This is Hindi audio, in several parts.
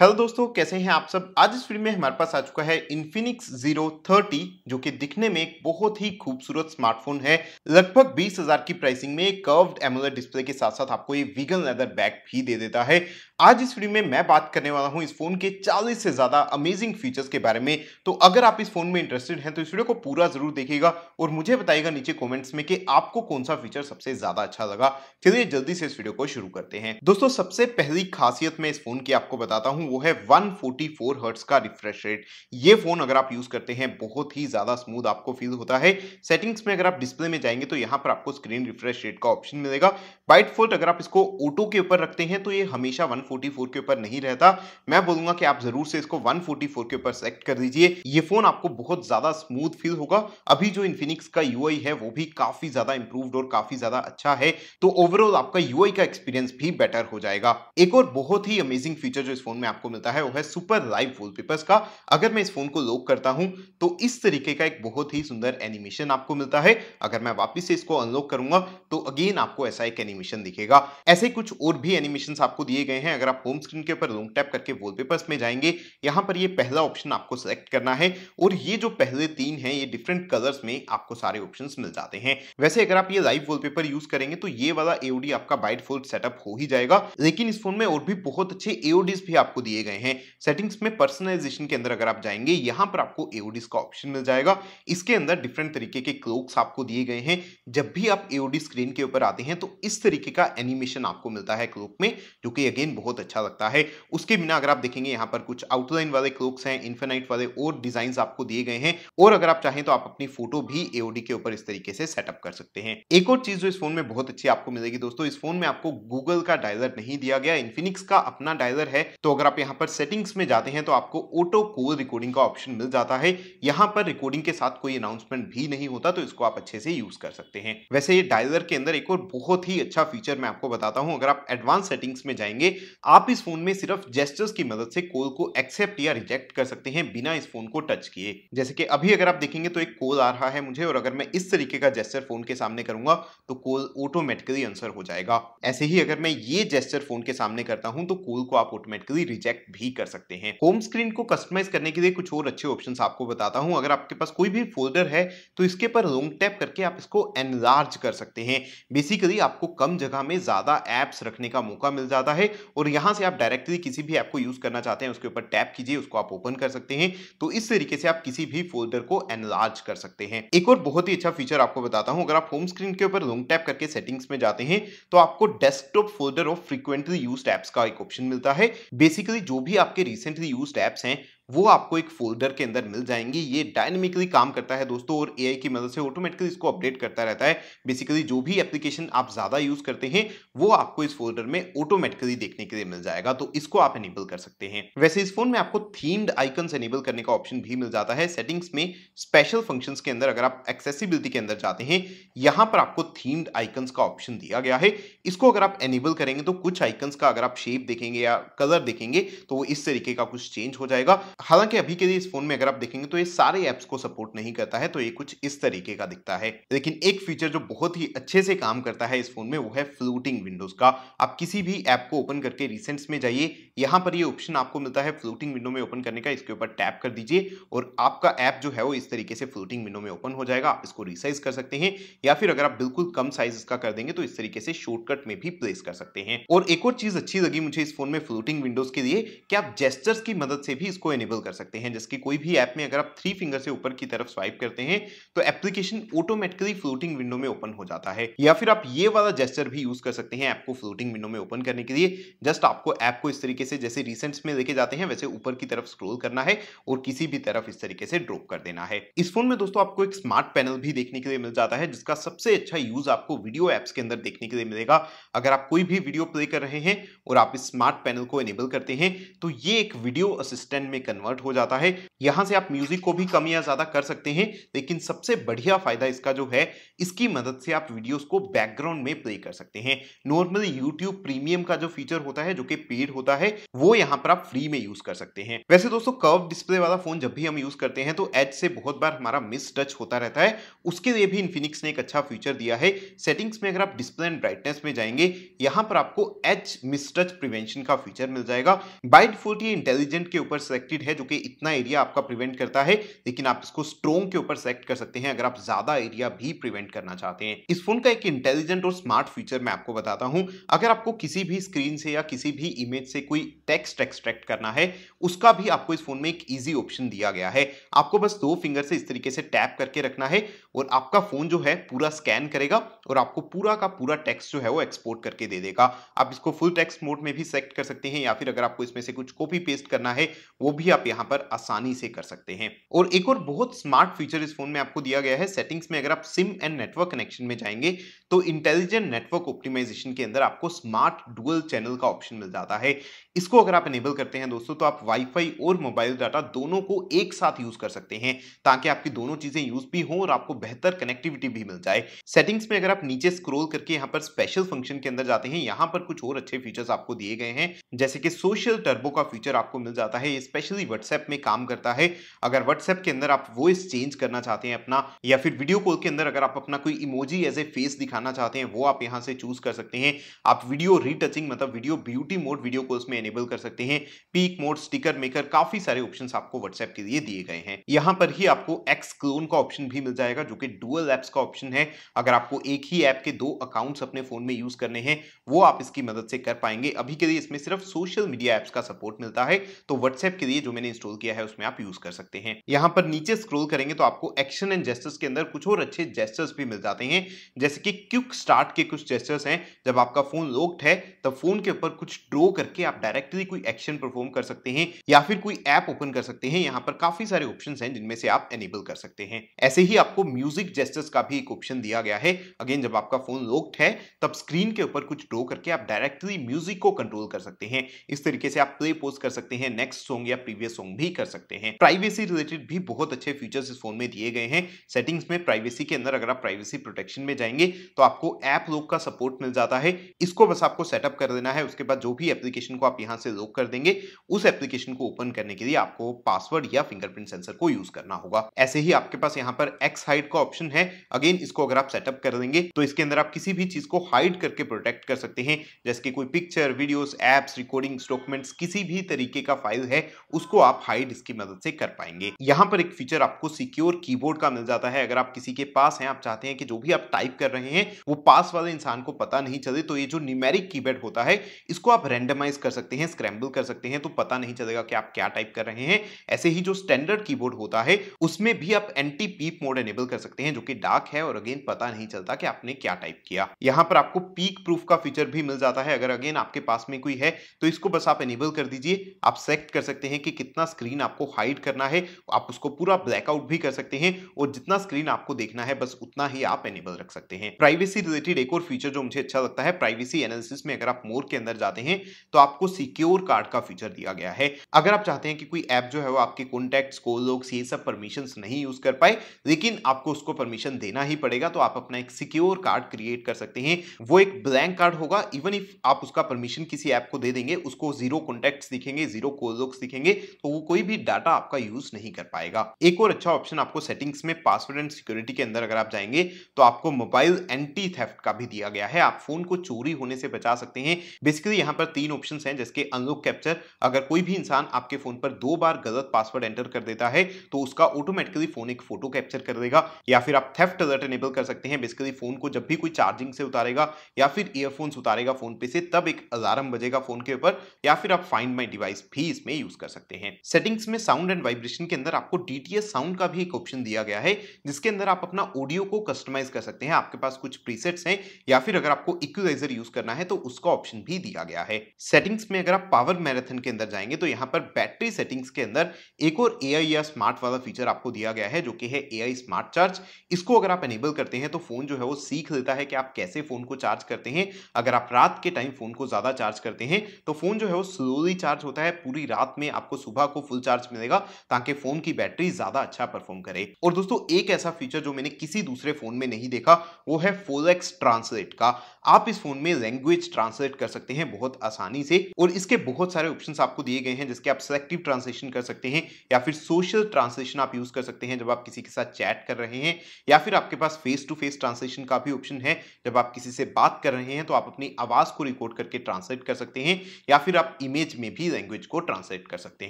हेलो दोस्तों कैसे हैं आप सब आज इस वीडियो में हमारे पास आ चुका है इन्फिनिक्स जीरो थर्टी जो कि दिखने में एक बहुत ही खूबसूरत स्मार्टफोन है लगभग बीस हजार की प्राइसिंग में कर्व्ड एमोलर डिस्प्ले के साथ साथ आपको ये वीगन लेदर बैग भी दे देता है आज इस वीडियो में मैं बात करने वाला हूं इस फोन के 40 से ज्यादा अमेजिंग फीचर्स के बारे में तो अगर आप इस फोन में इंटरेस्टेड हैं तो इस वीडियो को पूरा जरूर देखिएगा और मुझे बताइएगा नीचे कमेंट्स में कि आपको कौन सा फीचर सबसे ज्यादा अच्छा लगा चलिए जल्दी से इस वीडियो को शुरू करते हैं दोस्तों सबसे पहली खासियत मैं इस फोन की आपको बताता हूँ वो है 144 फोर्टी हर्ट्स का रिफ्रेश रेट ये फोन अगर आप यूज करते हैं बहुत ही ज्यादा स्मूथ आपको फील होता है सेटिंग्स में अगर आप डिस्प्ले में जाएंगे तो यहां पर आपको स्क्रीन रिफ्रेश रेट का ऑप्शन मिलेगा बाइट फोल्ट अगर आप इसको ऑटो के ऊपर रखते हैं तो ये हमेशा 144 के ऊपर नहीं रहता मैं बोलूंगा कि आप जरूर से इसको 144 के ऊपर सेलेक्ट कर दीजिए ये फोन आपको बहुत ज्यादा स्मूथ फील होगा अभी जो इन्फिनिक्स का यू है वो भी काफी ज्यादा इंप्रूव्ड और काफी ज्यादा अच्छा है तो ओवरऑल आपका यूआई का एक्सपीरियंस भी बेटर हो जाएगा एक और बहुत ही अमेजिंग फीचर जो इस फोन में आप आपको मिलता है वो है सुपर लाइव वॉलपेपर्स का अगर मैं इस फोन को लॉक करता हूं तो इस तरीके का एक बहुत ही सुंदर एनिमेशन आपको मिलता है अगर मैं वापस से इसको अनलॉक करूंगा तो अगेन आपको ऐसा एक एनिमेशन दिखेगा ऐसे कुछ और भी एनिमेशन आपको दिए गए हैं अगर आप होम स्क्रीन के ऊपर लॉन्ग टैप करके वॉलपेपर्स में जाएंगे यहाँ पर ये पहला ऑप्शन आपको सेलेक्ट करना है और ये जो पहले तीन है ये डिफरेंट कलर्स में आपको सारे ऑप्शन मिल जाते हैं वैसे अगर आप ये लाइव वॉल यूज करेंगे तो ये वाला एओडी आपका बाइट फोल्ड सेटअप हो ही जाएगा लेकिन इस फोन में और भी बहुत अच्छे एओडीज भी आपको आपको दिए गए हैं सेटिंग्स में पर्सनलाइजेशन के अंदर अगर आप जाएंगे यहां पर आपको एओडीज का ऑप्शन मिल जाएगा इसके अंदर डिफरेंट तरीके के क्लोक्स आपको दिए गए हैं जब भी आप एओडी स्क्रीन के ऊपर आते हैं तो इस तरीके का एनिमेशन आपको मिलता है क्लोक में जो कि अगेन बहुत अच्छा लगता है उसके बिना अगर आप देखेंगे यहां पर कुछ आउटलाइन वाले क्लोक्स हैं इन्फेनाइट वाले और डिजाइन आपको दिए गए हैं और अगर आप चाहें तो आप अपनी फोटो भी एओडी के ऊपर इस तरीके से सेटअप कर सकते हैं एक और चीज जो इस फोन में बहुत अच्छी आपको मिलेगी दोस्तों इस फोन में आपको गूगल का डायलर नहीं दिया गया इन्फिनिक्स का अपना डायलर है तो अगर आप यहाँ पर सेटिंग्स में जाते हैं तो आपको ऑटो कोर रिकॉर्डिंग का ऑप्शन मिल जाता है यहाँ पर रिकॉर्डिंग के साथ कोई अनाउंसमेंट भी नहीं होता तो इसको आप अच्छे से यूज कर सकते हैं वैसे ये डायलर के अंदर एक और बहुत ही अच्छा फीचर मैं आपको बताता हूँ अगर आप एडवांस सेटिंग्स में जाएंगे आप इस फोन में सिर्फ जेस्टर्स की मदद से कॉल को एक्सेप्ट या रिजेक्ट कर सकते हैं बिना इस फोन को टच किए जैसे कि अभी अगर आप देखेंगे तो एक कॉल आ रहा है मुझे और अगर मैं इस तरीके का जेस्टर फोन के सामने करूंगा तो कॉल ऑटोमेटिकली आंसर हो जाएगा ऐसे ही अगर मैं ये जेस्टर फोन के सामने करता हूं तो कॉल को आप ऑटोमेटिकली रिजेक्ट भी कर सकते हैं होम स्क्रीन को कस्टमाइज करने के लिए कुछ और अच्छे ऑप्शन आपको बताता हूँ अगर आपके पास कोई भी फोल्डर है तो इसके पर लॉन्ग टैप करके आप इसको एनलार्ज कर सकते हैं बेसिकली आपको कम जगह में ज़्यादा एप्स रखने का मौका मिल जाता है और यहां से आप डायरेक्टली किसी भी ऐप को यूज़ करना चाहते हैं उसके ऊपर टैप कीजिए उसको आप ओपन कर सकते हैं तो इस तरीके से आप किसी भी फोल्डर को एनलार्ज कर सकते हैं एक और बहुत ही अच्छा फीचर आपको बताता हूं अगर आप होम स्क्रीन के ऊपर लॉन्ग टैप करके सेटिंग्स में जाते हैं तो आपको desktop folder of frequently use apps का एक ऑप्शन मिलता है बेसिकली बेसिकली जो भी आपके रिसेंटली यूज ऐप्स हैं वो आपको एक फोल्डर के अंदर मिल जाएंगी ये डायनेमिकली काम करता है दोस्तों और एआई की मदद से ऑटोमेटिकली इसको अपडेट करता रहता है बेसिकली जो भी एप्लीकेशन आप ज़्यादा यूज़ करते हैं वो आपको इस फोल्डर में ऑटोमेटिकली देखने के लिए मिल जाएगा तो इसको आप एनेबल कर सकते हैं वैसे इस फोन में आपको थीम्ड आइकन्स एनेबल करने का ऑप्शन भी मिल जाता है सेटिंग्स में स्पेशल फंक्शन के अंदर अगर आप एक्सेसिबिलिटी के अंदर जाते हैं यहाँ पर आपको थीम्ड आइकन्स का ऑप्शन दिया गया है इसको अगर आप एनेबल करेंगे तो कुछ आइकन्स का अगर आप शेप देखेंगे या कलर देखेंगे तो वो इस तरीके का कुछ चेंज हो जाएगा हालांकि अभी के लिए इस फोन में अगर आप देखेंगे तो ये सारे ऐप्स को सपोर्ट नहीं करता है तो ये कुछ इस तरीके का दिखता है लेकिन एक फीचर जो बहुत ही अच्छे से काम करता है इस फोन में वो है फ्लोटिंग विंडोज का आप किसी भी ऐप को ओपन करके रिसेंट्स में जाइए यहाँ पर ये ऑप्शन आपको मिलता है फ्लोटिंग विंडो में ओपन करने का इसके ऊपर टैप कर दीजिए और आपका ऐप जो है वो इस तरीके से फ्लोटिंग विंडो में ओपन हो जाएगा आप इसको रिसाइज कर सकते हैं या फिर अगर आप बिल्कुल कम साइज इसका कर देंगे तो इस तरीके से शॉर्टकट में भी प्लेस कर सकते हैं और एक और चीज अच्छी लगी मुझे इस फोन में फ्लोटिंग विंडोज के लिए कि आप जेस्टर्स की मदद से भी इसको एनेबल इनेबल कर सकते हैं जिसके कोई भी ऐप में अगर आप थ्री फिंगर से ऊपर की तरफ स्वाइप करते हैं तो एप्लीकेशन ऑटोमेटिकली फ्लोटिंग विंडो में ओपन हो जाता है या फिर आप ये वाला जेस्टर भी यूज कर सकते हैं ऐप को फ्लोटिंग विंडो में ओपन करने के लिए जस्ट आपको ऐप को इस तरीके से जैसे रिसेंट्स में लेके जाते हैं वैसे ऊपर की तरफ स्क्रोल करना है और किसी भी तरफ इस तरीके से ड्रॉप कर देना है इस फोन में दोस्तों आपको एक स्मार्ट पैनल भी देखने के लिए मिल जाता है जिसका सबसे अच्छा यूज आपको वीडियो एप्स के अंदर देखने के लिए मिलेगा अगर आप कोई भी वीडियो प्ले कर रहे हैं और आप इस स्मार्ट पैनल को एनेबल करते हैं तो ये एक वीडियो असिस्टेंट में कन्वर्ट हो जाता है यहाँ से आप म्यूजिक को भी कम या ज्यादा कर सकते हैं लेकिन सबसे बढ़िया फायदा इसका जो है इसकी मदद से आप वीडियोस को बैकग्राउंड में प्ले कर सकते हैं नॉर्मली यूट्यूब प्रीमियम का जो फीचर होता है जो कि पेड होता है वो यहाँ पर आप फ्री में यूज कर सकते हैं वैसे दोस्तों कर्व डिस्प्ले वाला फोन जब भी हम यूज करते हैं तो एच से बहुत बार हमारा मिस टच होता रहता है उसके लिए भी इन्फिनिक्स ने एक अच्छा फीचर दिया है सेटिंग्स में अगर आप डिस्प्ले एंड ब्राइटनेस में जाएंगे यहाँ पर आपको एच मिस टच प्रिवेंशन का फीचर मिल जाएगा बाइट फोर्टी इंटेलिजेंट के ऊपर सिलेक्टेड लिक्विड है जो कि इतना एरिया आपका प्रिवेंट करता है लेकिन आप इसको स्ट्रोंग के ऊपर सेलेक्ट कर सकते हैं अगर आप ज्यादा एरिया भी प्रिवेंट करना चाहते हैं इस फोन का एक इंटेलिजेंट और स्मार्ट फीचर मैं आपको बताता हूं अगर आपको किसी भी स्क्रीन से या किसी भी इमेज से कोई टेक्स्ट एक्सट्रैक्ट करना है उसका भी आपको इस फोन में एक ईजी ऑप्शन दिया गया है आपको बस दो फिंगर से इस तरीके से टैप करके रखना है और आपका फोन जो है पूरा स्कैन करेगा और आपको पूरा का पूरा टेक्स्ट जो है वो एक्सपोर्ट करके दे देगा आप इसको फुल टेक्स्ट मोड में भी सेलेक्ट कर सकते हैं या फिर अगर आपको इसमें से कुछ कॉपी पेस्ट करना है वो भी भी आप यहाँ पर आसानी से कर सकते हैं और एक और बहुत स्मार्ट फीचर इस फोन में आपको दिया गया है सेटिंग्स में अगर आप सिम एंड नेटवर्क कनेक्शन में जाएंगे तो इंटेलिजेंट नेटवर्क ऑप्टिमाइजेशन के अंदर आपको स्मार्ट डुअल चैनल का ऑप्शन मिल जाता है इसको अगर आप इनेबल करते हैं दोस्तों तो आप वाईफाई और मोबाइल डाटा दोनों को एक साथ यूज कर सकते हैं ताकि आपकी दोनों चीजें यूज भी हो और आपको बेहतर कनेक्टिविटी भी मिल जाए सेटिंग्स में अगर आप नीचे स्क्रोल करके यहाँ पर स्पेशल फंक्शन के अंदर जाते हैं यहाँ पर कुछ और अच्छे फीचर्स आपको दिए गए हैं जैसे कि सोशल टर्बो का फीचर आपको मिल जाता है स्पेशली एक्चुअली व्हाट्सएप में काम करता है अगर व्हाट्सएप के अंदर आप वॉइस चेंज करना चाहते हैं अपना या फिर वीडियो कॉल के अंदर अगर आप अपना कोई इमोजी एज ए फेस दिखाना चाहते हैं वो आप यहाँ से चूज कर सकते हैं आप वीडियो रीटचिंग मतलब video beauty mode video calls में एनेबल कर सकते हैं पीक मोड स्टिकर मेकर काफी सारे ऑप्शन आपको व्हाट्सएप के लिए दिए गए हैं यहाँ पर ही आपको एक्स क्लोन का ऑप्शन भी मिल जाएगा जो कि डुअल एप्स का ऑप्शन है अगर आपको एक ही ऐप के दो अकाउंट्स अपने फोन में यूज करने हैं वो आप इसकी मदद से कर पाएंगे अभी के लिए इसमें सिर्फ सोशल मीडिया एप्स का सपोर्ट मिलता है तो व्हाट्सएप के लिए जो जो मैंने इंस्टॉल किया है उसमें आप यूज कर सकते हैं यहाँ पर नीचे स्क्रोल करेंगे तो आपको एक्शन एंड जेस्टर्स के अंदर कुछ और अच्छे जेस्टर्स भी मिल जाते हैं जैसे कि क्यूक स्टार्ट के कुछ जेस्टर्स हैं जब आपका फोन लॉक्ड है तब फोन के ऊपर कुछ ड्रो करके आप डायरेक्टली कोई एक्शन परफॉर्म कर सकते हैं या फिर कोई ऐप ओपन कर सकते हैं यहाँ पर काफी सारे ऑप्शन है जिनमें से आप एनेबल कर सकते हैं ऐसे ही आपको म्यूजिक जेस्टर्स का भी एक ऑप्शन दिया गया है अगेन जब आपका फोन लॉक्ड है तब स्क्रीन के ऊपर कुछ ड्रो करके आप डायरेक्टली म्यूजिक को कंट्रोल कर सकते हैं इस तरीके से आप प्ले पोस्ट कर सकते हैं नेक्स्ट सॉन्ग या प्रीवियस प्रीवियस सॉन्ग भी कर सकते हैं प्राइवेसी रिलेटेड भी बहुत अच्छे फीचर्स इस फोन में दिए गए हैं सेटिंग्स में प्राइवेसी के अंदर अगर आप प्राइवेसी प्रोटेक्शन में जाएंगे तो आपको ऐप लोक का सपोर्ट मिल जाता है इसको बस आपको सेटअप कर देना है उसके बाद जो भी एप्लीकेशन को आप यहाँ से लोक कर देंगे उस एप्लीकेशन को ओपन करने के लिए आपको पासवर्ड या फिंगरप्रिंट सेंसर को यूज करना होगा ऐसे ही आपके पास यहाँ पर एक्स हाइड का ऑप्शन है अगेन इसको अगर आप सेटअप कर देंगे तो इसके अंदर आप किसी भी चीज को हाइड करके प्रोटेक्ट कर सकते हैं जैसे कि कोई picture videos apps recordings documents किसी भी तरीके का फाइल है उसको उसको आप हाइड इसकी मदद से कर पाएंगे यहाँ पर एक फीचर आपको सिक्योर कीबोर्ड का मिल जाता है अगर आप किसी के पास हैं आप चाहते हैं कि जो भी आप टाइप कर रहे हैं वो पास वाले इंसान को पता नहीं चले तो ये जो न्यूमेरिक की होता है इसको आप रेंडमाइज कर सकते हैं स्क्रैम्बल कर सकते हैं तो पता नहीं चलेगा कि आप क्या टाइप कर रहे हैं ऐसे ही जो स्टैंडर्ड की होता है उसमें भी आप एंटी पीप मोड एनेबल कर सकते हैं जो कि डार्क है और अगेन पता नहीं चलता कि आपने क्या टाइप किया यहाँ पर आपको पीक प्रूफ का फीचर भी मिल जाता है अगर अगेन आपके पास में कोई है तो इसको बस आप एनेबल कर दीजिए आप सेक्ट कर सकते हैं कि कितना स्क्रीन आपको हाइड करना है आप उसको पूरा ब्लैकआउट भी कर सकते हैं और जितना स्क्रीन आपको देखना है बस उतना ही आप एनेबल रख सकते हैं प्राइवेसी रिलेटेड एक और फीचर जो मुझे अच्छा लगता है प्राइवेसी एनालिसिस में अगर आप मोर के अंदर जाते हैं तो आपको सिक्योर कार्ड का फीचर दिया गया है अगर आप चाहते हैं कि कोई ऐप जो है वो आपके कॉन्टैक्ट को लोग ये सब परमिशन नहीं यूज कर पाए लेकिन आपको उसको परमिशन देना ही पड़ेगा तो आप अपना एक सिक्योर कार्ड क्रिएट कर सकते हैं वो एक ब्लैंक कार्ड होगा इवन इफ आप उसका परमिशन किसी ऐप को दे देंगे उसको जीरो कॉन्टैक्ट दिखेंगे जीरो कोलोक्स दिखेंगे तो वो कोई भी डाटा आपका यूज नहीं कर पाएगा एक और अच्छा ऑप्शन आपको सेटिंग्स में पासवर्ड एंड सिक्योरिटी के अंदर अगर आप जाएंगे तो आपको मोबाइल एंटी थेफ्ट का भी दिया गया है आप फोन को चोरी होने से बचा सकते हैं बेसिकली यहाँ पर तीन ऑप्शन है जिसके अनलॉक कैप्चर अगर कोई भी इंसान आपके फोन पर दो बार गलत पासवर्ड एंटर कर देता है तो उसका ऑटोमेटिकली फोन एक फोटो कैप्चर कर देगा या फिर आप थेफ्ट अलर्ट एनेबल कर सकते हैं बेसिकली फोन को जब भी कोई चार्जिंग से उतारेगा या फिर ईयरफोन्स उतारेगा फोन पे से तब एक अलार्म बजेगा फोन के ऊपर या फिर आप फाइंड माई डिवाइस भी इसमें यूज कर सकते हैं सकते हैं सेटिंग्स में साउंड एंड वाइब्रेशन के अंदर आपको डीटीएस साउंड का भी एक ऑप्शन दिया गया है जिसके अंदर आप अपना ऑडियो को कस्टमाइज कर सकते हैं आपके पास कुछ प्रीसेट्स हैं या फिर अगर आपको इक्वलाइजर यूज करना है तो उसका ऑप्शन भी दिया गया है सेटिंग्स में अगर आप पावर मैराथन के अंदर जाएंगे तो यहाँ पर बैटरी सेटिंग्स के अंदर एक और ए या स्मार्ट वाला फीचर आपको दिया गया है जो कि है ए स्मार्ट चार्ज इसको अगर आप एनेबल करते हैं तो फोन जो है वो सीख लेता है कि आप कैसे फोन को चार्ज करते हैं अगर आप रात के टाइम फोन को ज्यादा चार्ज करते हैं तो फोन जो है वो स्लोली चार्ज होता है पूरी रात में आपको सुबह को फुल चार्ज मिलेगा ताकि फोन की बैटरी ज्यादा अच्छा परफॉर्म करे और दोस्तों एक ऐसा फीचर जो मैंने किसी दूसरे फोन में नहीं देखा वो है फोलेक्स ट्रांसलेट का आप इस फोन में लैंग्वेज ट्रांसलेट कर सकते हैं बहुत आसानी से और इसके बहुत सारे ऑप्शन आपको दिए गए हैं जिसके आप सेलेक्टिव ट्रांसलेशन कर सकते हैं या फिर सोशल ट्रांसलेशन आप यूज कर सकते हैं जब आप किसी के साथ चैट कर रहे हैं या फिर आपके पास फेस टू फेस ट्रांसलेशन का भी ऑप्शन है जब आप किसी से बात कर रहे हैं तो आप अपनी आवाज को रिकॉर्ड करके ट्रांसलेट कर सकते हैं या फिर आप इमेज में भी लैंग्वेज को ट्रांसलेट कर सकते हैं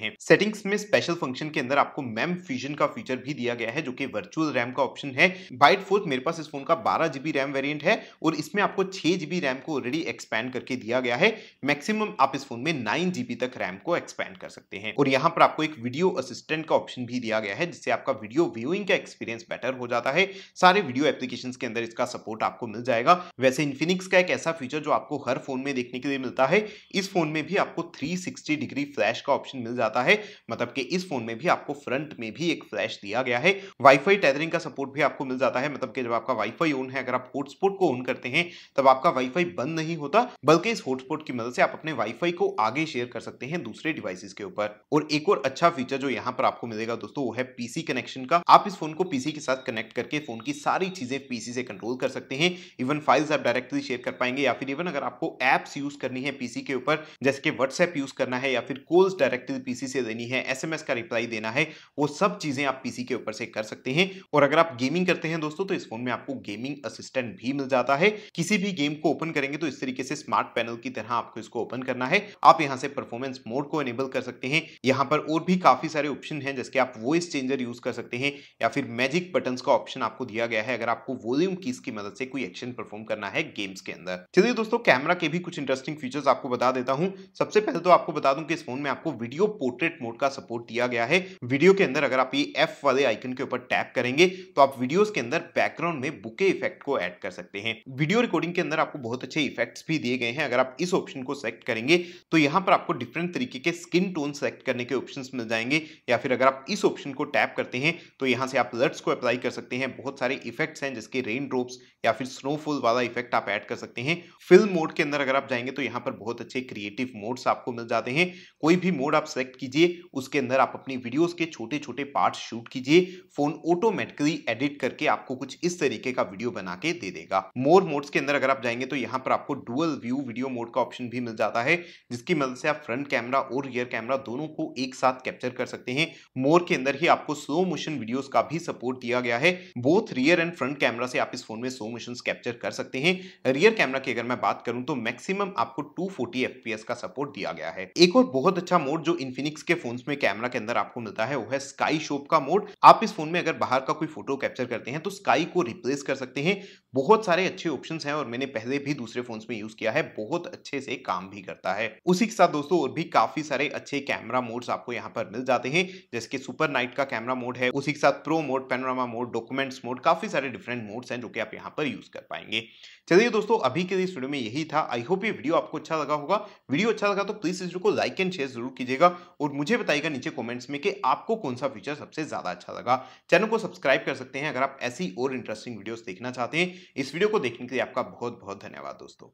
हैं सेटिंग्स में स्पेशल फंक्शन के अंदर आपको मैम फ्यूजन का फीचर भी दिया गया है जो कि वर्चुअल रैम का ऑप्शन है बाइट फोर्थ मेरे पास इस फोन का बारह जीबी रैम वेरियंट है और इसमें आपको छह जीबी रैम को ऑलरेडी एक्सपैंड करके दिया गया है मैक्सिमम आप इस फोन में नाइन जीबी तक रैम को एक्सपैंड कर सकते हैं और यहाँ पर आपको एक वीडियो असिस्टेंट का ऑप्शन भी दिया गया है जिससे आपका वीडियो व्यूइंग का एक्सपीरियंस बेटर हो जाता है सारे वीडियो एप्लीकेशन के अंदर इसका सपोर्ट आपको मिल जाएगा वैसे इन्फिनिक्स का एक ऐसा फीचर जो आपको हर फोन में देखने के लिए मिलता है इस फोन में भी आपको 360 डिग्री फ्लैश का ऑप्शन मिल जाता जाता है मतलब कि इस फोन में भी आपको फ्रंट में भी एक फ्लैश दिया गया है वाईफाई टैदरिंग का सपोर्ट भी आपको मिल जाता है मतलब कि जब आपका वाईफाई ऑन है अगर आप हॉटस्पॉट को ऑन करते हैं तब आपका वाईफाई बंद नहीं होता बल्कि इस हॉटस्पॉट की मदद से आप अपने वाईफाई को आगे शेयर कर सकते हैं दूसरे डिवाइसेस के ऊपर और एक और अच्छा फीचर जो यहाँ पर आपको मिलेगा दोस्तों वो है पीसी कनेक्शन का आप इस फोन को पीसी के साथ कनेक्ट करके फोन की सारी चीजें पीसी से कंट्रोल कर सकते हैं इवन फाइल्स आप डायरेक्टली शेयर कर पाएंगे या फिर इवन अगर आपको एप्स यूज करनी है पीसी के ऊपर जैसे कि व्हाट्सएप यूज करना है या फिर कॉल्स डायरेक्टली पीसी पीसी से देनी है एसएमएस का रिप्लाई देना है वो सब चीजें आप पीसी के ऊपर से कर सकते हैं और अगर आप गेमिंग करते हैं दोस्तों तो इस फोन में आपको गेमिंग असिस्टेंट भी मिल जाता है किसी भी गेम को ओपन करेंगे तो इस तरीके से स्मार्ट पैनल की तरह आपको इसको ओपन करना है आप यहाँ से परफॉर्मेंस मोड को एनेबल कर सकते हैं यहाँ पर और भी काफी सारे ऑप्शन है जैसे आप वॉइस चेंजर यूज कर सकते हैं या फिर मैजिक बटन का ऑप्शन आपको दिया गया है अगर आपको वॉल्यूम कीस की मदद से कोई एक्शन परफॉर्म करना है गेम्स के अंदर चलिए दोस्तों कैमरा के भी कुछ इंटरेस्टिंग फीचर्स आपको बता देता हूँ सबसे पहले तो आपको बता दूं कि इस फोन में आपको वीडियो पोर्ट्रेट मोड का सपोर्ट दिया गया है वीडियो के अंदर अगर आप ये एफ वाले आइकन के ऊपर टैप करेंगे तो आप वीडियोस के अंदर बैकग्राउंड में बुके इफेक्ट को ऐड कर सकते हैं वीडियो रिकॉर्डिंग के अंदर आपको बहुत अच्छे इफेक्ट्स भी दिए गए हैं अगर आप इस ऑप्शन को सेलेक्ट करेंगे तो यहाँ पर आपको डिफरेंट तरीके के स्किन टोन सेलेक्ट करने के ऑप्शन मिल जाएंगे या फिर अगर आप इस ऑप्शन को टैप करते हैं तो यहाँ से आप लर्ट्स को अप्लाई कर सकते हैं बहुत सारे इफेक्ट्स हैं जिसके रेन ड्रॉप्स या फिर स्नोफॉल वाला इफेक्ट आप ऐड कर सकते हैं फिल्म मोड के अंदर अगर आप जाएंगे तो यहाँ पर बहुत अच्छे क्रिएटिव मोड्स आपको मिल जाते हैं कोई भी मोड आप सेलेक्ट कीजिए उसके अंदर आप अपनी वीडियोस के छोटे छोटे पार्ट शूट कीजिए फोन ऑटोमेटिकली एडिट करके आपको कुछ इस तरीके का वीडियो बना के दे देगा मोर मोड्स के अंदर अगर आप जाएंगे तो यहाँ पर आपको डुअल व्यू वीडियो मोड का ऑप्शन भी मिल जाता है जिसकी मदद से आप फ्रंट कैमरा और रियर कैमरा दोनों को एक साथ कैप्चर कर सकते हैं मोर के अंदर ही आपको स्लो मोशन वीडियोस का भी सपोर्ट दिया गया है both rear and front camera से आप इस फोन में स्लो मोशन कैप्चर कर सकते हैं रियर कैमरा की अगर मैं बात करूं तो मैक्सिमम आपको 240 फोर्टी का सपोर्ट दिया गया है एक और बहुत अच्छा मोड जो इन्फिनिक फिजिक्स के फोन्स में कैमरा के अंदर आपको मिलता है वो है स्काई शोप का मोड आप इस फोन में अगर बाहर का कोई फोटो कैप्चर करते हैं तो स्काई को रिप्लेस कर सकते हैं बहुत सारे अच्छे ऑप्शन हैं और मैंने पहले भी दूसरे फोन्स में यूज किया है बहुत अच्छे से काम भी करता है उसी के साथ दोस्तों और भी काफी सारे अच्छे कैमरा मोड्स आपको यहाँ पर मिल जाते हैं जैसे कि सुपर नाइट का कैमरा मोड है उसी के साथ pro mode panorama mode documents mode काफी सारे डिफरेंट मोड्स हैं जो कि आप यहाँ पर यूज कर पाएंगे चलिए दोस्तों अभी के लिए वीडियो में यही था आई होप ये वीडियो आपको अच्छा लगा होगा वीडियो अच्छा लगा तो प्लीज इस को लाइक एंड शेयर जरूर कीजिएगा और मुझे बताइएगा नीचे कॉमेंट्स में कि आपको कौन सा फीचर सबसे ज्यादा अच्छा लगा चैनल को सब्सक्राइब कर सकते हैं अगर आप ऐसी और इंटरेस्टिंग वीडियोस देखना चाहते हैं इस वीडियो को देखने के लिए आपका बहुत बहुत धन्यवाद दोस्तों